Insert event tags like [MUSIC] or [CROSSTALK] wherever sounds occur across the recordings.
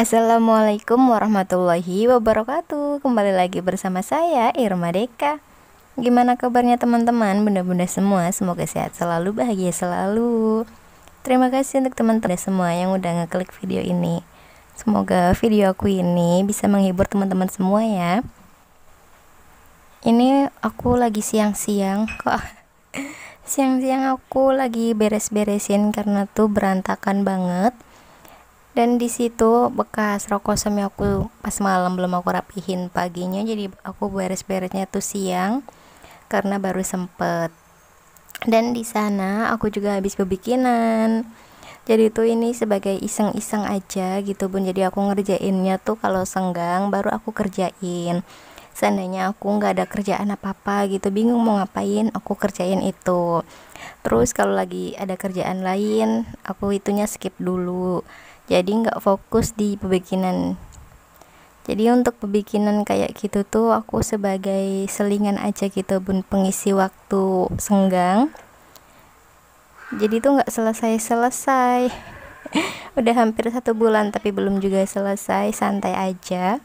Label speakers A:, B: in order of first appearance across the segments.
A: Assalamualaikum warahmatullahi wabarakatuh Kembali lagi bersama saya Irma Deka Gimana kabarnya teman-teman bunda-bunda semua Semoga sehat selalu, bahagia selalu Terima kasih untuk teman-teman semua yang udah ngeklik video ini Semoga video aku ini bisa menghibur teman-teman semua ya Ini aku lagi siang-siang kok [LAUGHS] Siang-siang aku lagi beres-beresin karena tuh berantakan banget dan di situ bekas rokok semi aku pas malam belum aku rapihin paginya jadi aku beres-beresnya tuh siang karena baru sempet dan di sana aku juga habis bebikinan jadi tuh ini sebagai iseng-iseng aja gitu pun jadi aku ngerjainnya tuh kalau senggang baru aku kerjain seandainya aku nggak ada kerjaan apa-apa gitu bingung mau ngapain aku kerjain itu terus kalau lagi ada kerjaan lain aku itunya skip dulu jadi nggak fokus di pebikinan jadi untuk pebikinan kayak gitu tuh aku sebagai selingan aja gitu bun pengisi waktu senggang jadi tuh nggak selesai-selesai [LAUGHS] udah hampir satu bulan tapi belum juga selesai santai aja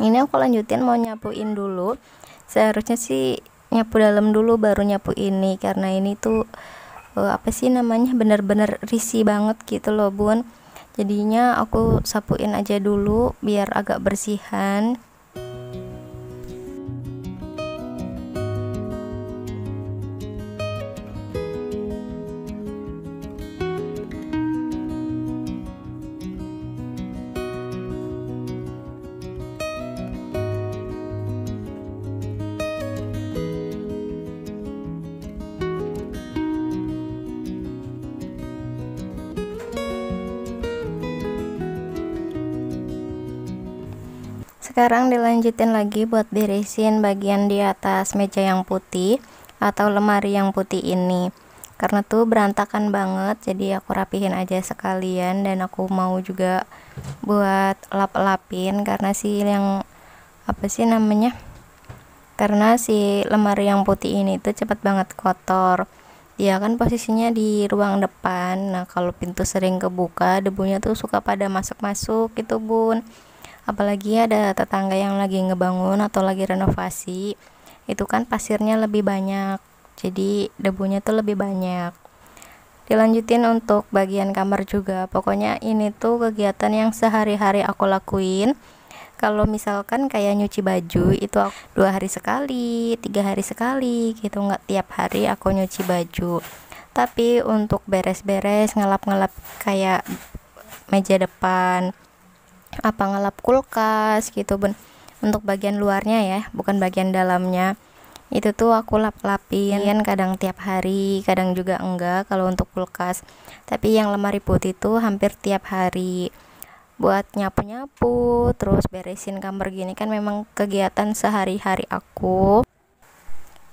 A: ini aku lanjutin mau nyapuin dulu seharusnya sih nyapu dalam dulu baru nyapu ini karena ini tuh eh, apa sih namanya bener-bener risi banget gitu loh bun jadinya aku sapuin aja dulu biar agak bersihan Sekarang dilanjutin lagi buat beresin bagian di atas meja yang putih atau lemari yang putih ini. Karena tuh berantakan banget, jadi aku rapihin aja sekalian dan aku mau juga buat lap-lapin karena si yang apa sih namanya? Karena si lemari yang putih ini tuh cepet banget kotor dia kan posisinya di ruang depan nah kalau pintu sering kebuka debunya tuh suka pada masuk-masuk gitu bun apalagi ada tetangga yang lagi ngebangun atau lagi renovasi itu kan pasirnya lebih banyak jadi debunya tuh lebih banyak dilanjutin untuk bagian kamar juga pokoknya ini tuh kegiatan yang sehari-hari aku lakuin kalau misalkan kayak nyuci baju itu aku, dua hari sekali tiga hari sekali gitu nggak tiap hari aku nyuci baju tapi untuk beres-beres ngelap-ngelap kayak meja depan apa ngelap kulkas gitu ben untuk bagian luarnya ya bukan bagian dalamnya itu tuh aku lap-lapin kan kadang tiap hari kadang juga enggak kalau untuk kulkas tapi yang lemari putih tuh hampir tiap hari buat nyapu-nyapu terus beresin kamar gini kan memang kegiatan sehari-hari aku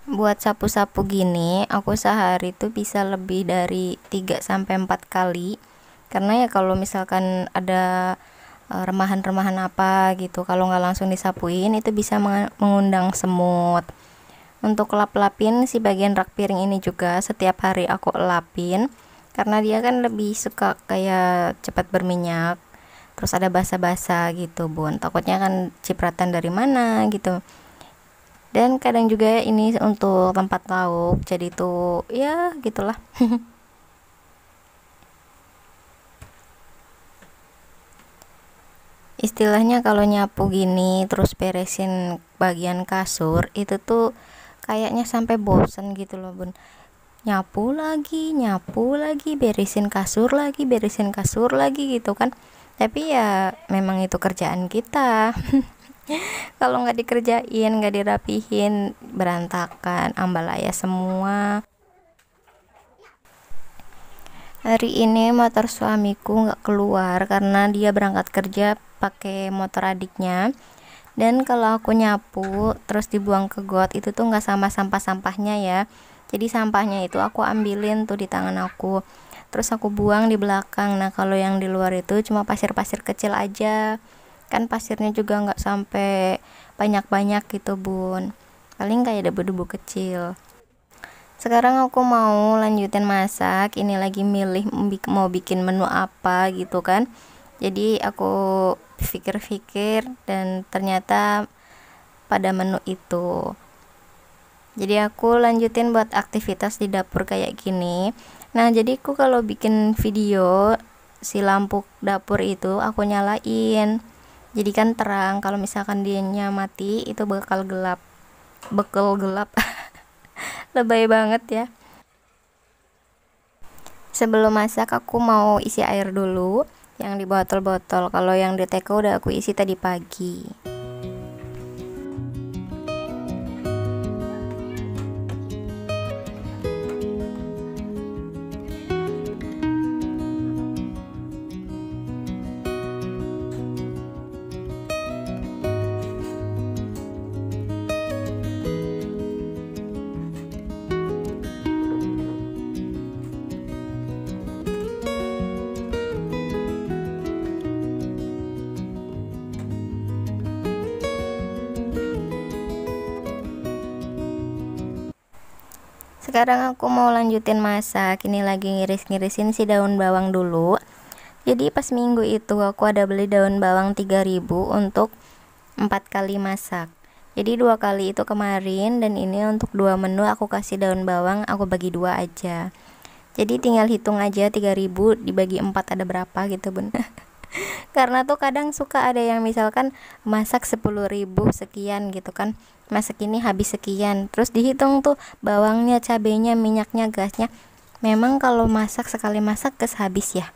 A: buat sapu-sapu gini aku sehari tuh bisa lebih dari 3 sampai empat kali karena ya kalau misalkan ada Eh, remahan-remahan apa gitu kalau nggak langsung disapuin itu bisa mengundang semut untuk lap-lapin si bagian rak piring ini juga setiap hari aku lapin karena dia kan lebih suka kayak cepat berminyak terus ada basa-basa gitu bun takutnya kan cipratan dari mana gitu dan kadang juga ini untuk tempat lauk jadi tuh ya gitulah [LAUGHS] istilahnya kalau nyapu gini terus beresin bagian kasur itu tuh kayaknya sampai bosen gitu loh bun nyapu lagi nyapu lagi beresin kasur lagi beresin kasur lagi gitu kan tapi ya memang itu kerjaan kita [LAUGHS] kalau nggak dikerjain nggak dirapihin berantakan ambalaya semua hari ini motor suamiku nggak keluar karena dia berangkat kerja pakai motor adiknya dan kalau aku nyapu terus dibuang ke got itu tuh nggak sama sampah-sampahnya ya jadi sampahnya itu aku ambilin tuh di tangan aku terus aku buang di belakang nah kalau yang di luar itu cuma pasir-pasir kecil aja kan pasirnya juga nggak sampai banyak-banyak gitu bun paling kayak debu-debu kecil sekarang aku mau lanjutin masak ini lagi milih mau bikin menu apa gitu kan jadi aku pikir-pikir dan ternyata pada menu itu jadi aku lanjutin buat aktivitas di dapur kayak gini nah jadi aku kalau bikin video si lampu dapur itu aku nyalain jadi kan terang kalau misalkan dia mati itu bakal gelap bekel gelap [LAUGHS] lebay banget ya sebelum masak aku mau isi air dulu yang di botol-botol. Kalau yang di TK udah aku isi tadi pagi. sekarang aku mau lanjutin masak ini lagi ngiris-ngirisin si daun bawang dulu jadi pas minggu itu aku ada beli daun bawang 3000 untuk 4 kali masak jadi dua kali itu kemarin dan ini untuk dua menu aku kasih daun bawang aku bagi dua aja jadi tinggal hitung aja 3000 dibagi 4 ada berapa gitu bener [LAUGHS] karena tuh kadang suka ada yang misalkan masak sepuluh ribu sekian gitu kan masak ini habis sekian terus dihitung tuh bawangnya cabenya minyaknya gasnya memang kalau masak sekali masak gas habis ya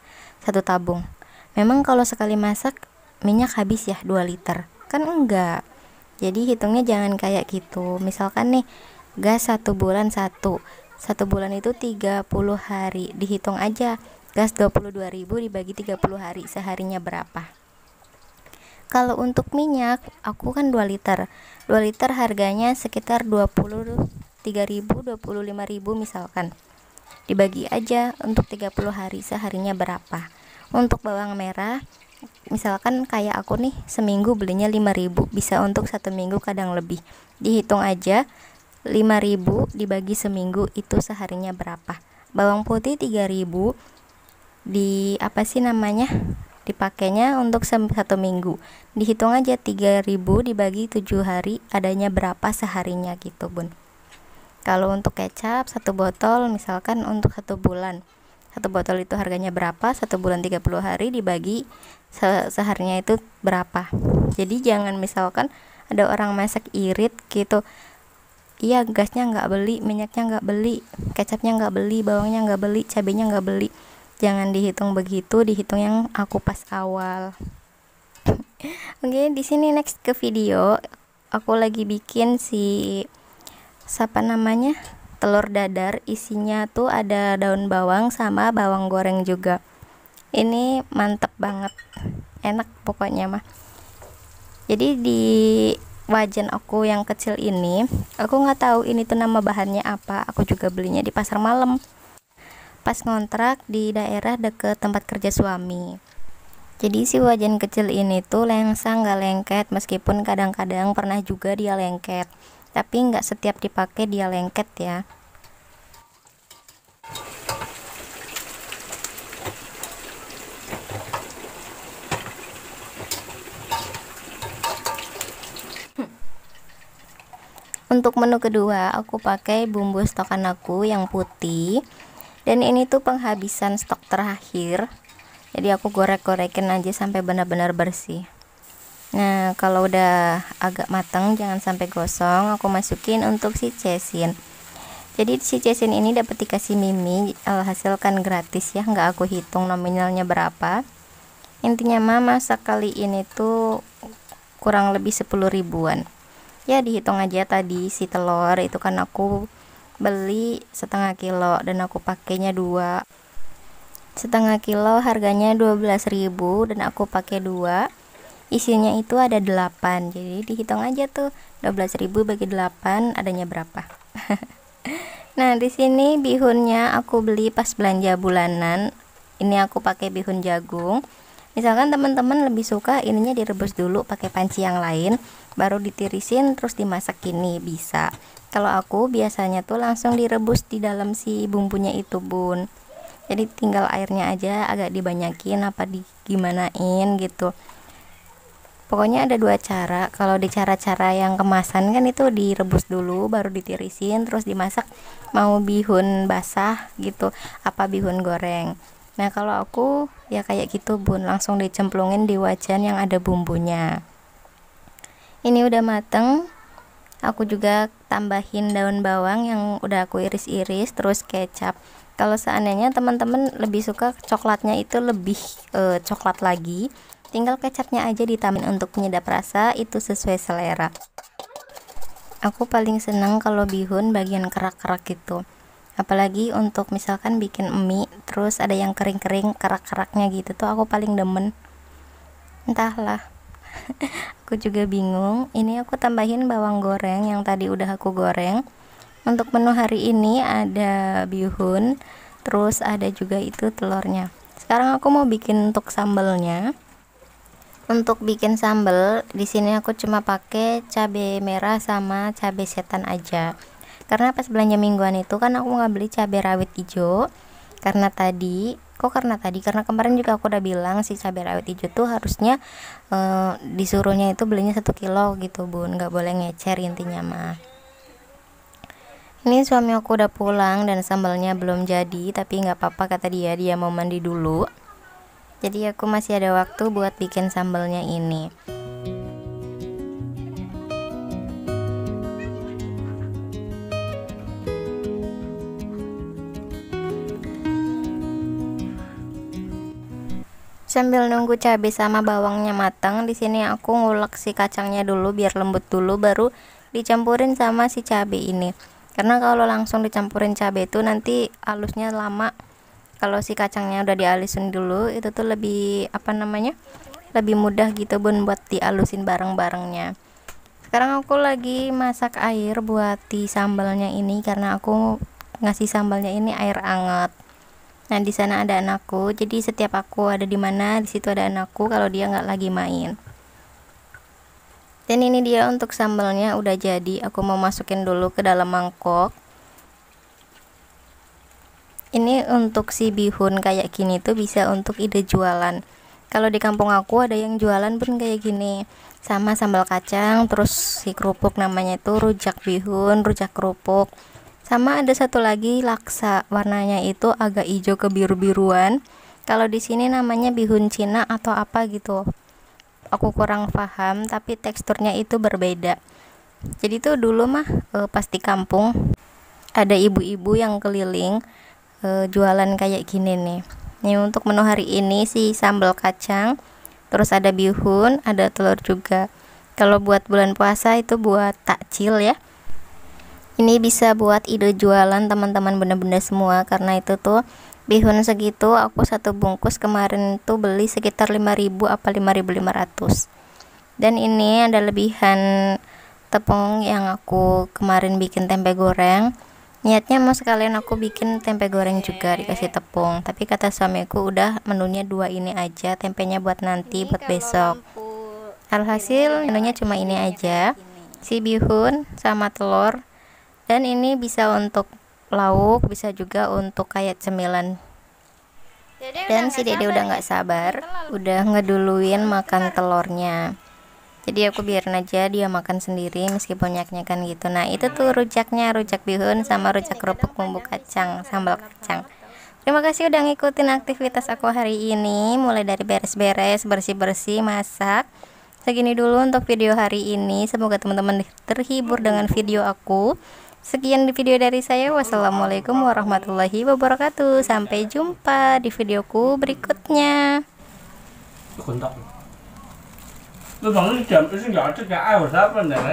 A: satu tabung memang kalau sekali masak minyak habis ya dua liter kan enggak jadi hitungnya jangan kayak gitu misalkan nih gas satu bulan satu satu bulan itu 30 hari dihitung aja Gas 22.000 dibagi 30 hari, seharinya berapa? Kalau untuk minyak, aku kan 2 liter. 2 liter harganya sekitar 23.000, 25.000 misalkan. Dibagi aja untuk 30 hari, seharinya berapa? Untuk bawang merah, misalkan kayak aku nih seminggu belinya 5000 bisa untuk satu minggu kadang lebih dihitung aja 5000 dibagi seminggu itu seharinya berapa bawang putih 3000 di apa sih namanya dipakainya untuk satu minggu dihitung aja 3000 dibagi 7 hari adanya berapa seharinya gitu bun kalau untuk kecap satu botol misalkan untuk satu bulan satu botol itu harganya berapa satu bulan 30 hari dibagi se seharinya itu berapa jadi jangan misalkan ada orang masak irit gitu iya gasnya nggak beli minyaknya nggak beli kecapnya nggak beli bawangnya nggak beli cabenya nggak beli jangan dihitung begitu dihitung yang aku pas awal [LAUGHS] oke okay, di sini next ke video aku lagi bikin si siapa namanya telur dadar isinya tuh ada daun bawang sama bawang goreng juga ini mantep banget enak pokoknya mah jadi di wajan aku yang kecil ini aku nggak tahu ini tuh nama bahannya apa aku juga belinya di pasar malam pas ngontrak di daerah deket tempat kerja suami. Jadi si wajan kecil ini tuh lengsang gak lengket meskipun kadang-kadang pernah juga dia lengket. Tapi nggak setiap dipakai dia lengket ya. Untuk menu kedua, aku pakai bumbu stokan aku yang putih dan ini tuh penghabisan stok terakhir jadi aku gorek-gorekin aja sampai benar-benar bersih nah kalau udah agak mateng jangan sampai gosong aku masukin untuk si cesin jadi si cesin ini dapat dikasih mimi alhasil kan gratis ya nggak aku hitung nominalnya berapa intinya mama sekali ini tuh kurang lebih 10 ribuan ya dihitung aja tadi si telur itu kan aku beli setengah kilo dan aku pakainya dua setengah kilo harganya 12.000 dan aku pakai dua isinya itu ada 8 jadi dihitung aja tuh 12.000 bagi 8 adanya berapa [LAUGHS] nah di sini bihunnya aku beli pas belanja bulanan ini aku pakai bihun jagung misalkan teman-teman lebih suka ininya direbus dulu pakai panci yang lain baru ditirisin terus dimasak ini bisa kalau aku biasanya tuh langsung direbus di dalam si bumbunya itu bun jadi tinggal airnya aja agak dibanyakin apa di gimanain gitu pokoknya ada dua cara kalau di cara-cara yang kemasan kan itu direbus dulu baru ditirisin terus dimasak mau bihun basah gitu apa bihun goreng nah kalau aku ya kayak gitu bun langsung dicemplungin di wajan yang ada bumbunya ini udah mateng aku juga tambahin daun bawang yang udah aku iris-iris terus kecap kalau seandainya teman-teman lebih suka coklatnya itu lebih e, coklat lagi tinggal kecapnya aja ditambahin untuk penyedap rasa itu sesuai selera aku paling seneng kalau bihun bagian kerak-kerak gitu apalagi untuk misalkan bikin mie terus ada yang kering-kering kerak-keraknya gitu tuh aku paling demen entahlah aku juga bingung ini aku tambahin bawang goreng yang tadi udah aku goreng untuk menu hari ini ada bihun terus ada juga itu telurnya sekarang aku mau bikin untuk sambelnya untuk bikin sambel di sini aku cuma pakai cabai merah sama cabai setan aja karena pas belanja mingguan itu kan aku nggak beli cabai rawit hijau karena tadi kok karena tadi karena kemarin juga aku udah bilang si cabai rawit hijau tuh harusnya e, disuruhnya itu belinya satu kilo gitu bun nggak boleh ngecer intinya mah ini suami aku udah pulang dan sambalnya belum jadi tapi nggak apa-apa kata dia dia mau mandi dulu jadi aku masih ada waktu buat bikin sambalnya ini sambil nunggu cabai sama bawangnya matang di sini aku ngulek si kacangnya dulu biar lembut dulu baru dicampurin sama si cabai ini karena kalau langsung dicampurin cabai itu nanti alusnya lama kalau si kacangnya udah dialisin dulu itu tuh lebih apa namanya lebih mudah gitu bun buat dialusin bareng-barengnya sekarang aku lagi masak air buat di sambalnya ini karena aku ngasih sambalnya ini air anget Nah, di sana ada anakku. Jadi setiap aku ada di mana, di situ ada anakku kalau dia nggak lagi main. Dan ini dia untuk sambalnya udah jadi. Aku mau masukin dulu ke dalam mangkok. Ini untuk si bihun kayak gini tuh bisa untuk ide jualan. Kalau di kampung aku ada yang jualan pun kayak gini. Sama sambal kacang, terus si kerupuk namanya itu rujak bihun, rujak kerupuk. Sama ada satu lagi laksa, warnanya itu agak hijau kebiru-biruan. Kalau di sini namanya bihun Cina atau apa gitu. Aku kurang paham, tapi teksturnya itu berbeda. Jadi tuh dulu mah e, eh, pasti kampung ada ibu-ibu yang keliling e, jualan kayak gini nih. Ini untuk menu hari ini si sambal kacang, terus ada bihun, ada telur juga. Kalau buat bulan puasa itu buat takcil ya ini bisa buat ide jualan teman-teman benda-benda semua karena itu tuh bihun segitu aku satu bungkus kemarin tuh beli sekitar 5000 apa 5500 dan ini ada lebihan tepung yang aku kemarin bikin tempe goreng niatnya mau sekalian aku bikin tempe goreng juga dikasih tepung tapi kata suamiku udah menunya dua ini aja tempenya buat nanti ini buat besok alhasil menunya cuma ini aja si bihun sama telur dan ini bisa untuk lauk bisa juga untuk kayak cemilan dan si dede udah ya? nggak sabar udah ngeduluin makan telurnya jadi aku biarin aja dia makan sendiri meskipun nyak kan gitu nah itu tuh rujaknya rujak bihun sama rujak kerupuk bumbu kacang sambal kacang terima kasih udah ngikutin aktivitas aku hari ini mulai dari beres-beres bersih-bersih masak segini dulu untuk video hari ini semoga teman-teman terhibur dengan video aku Sekian di video dari saya. Wassalamualaikum warahmatullahi wabarakatuh. Sampai jumpa di videoku berikutnya. Lu bangun jam ada kayak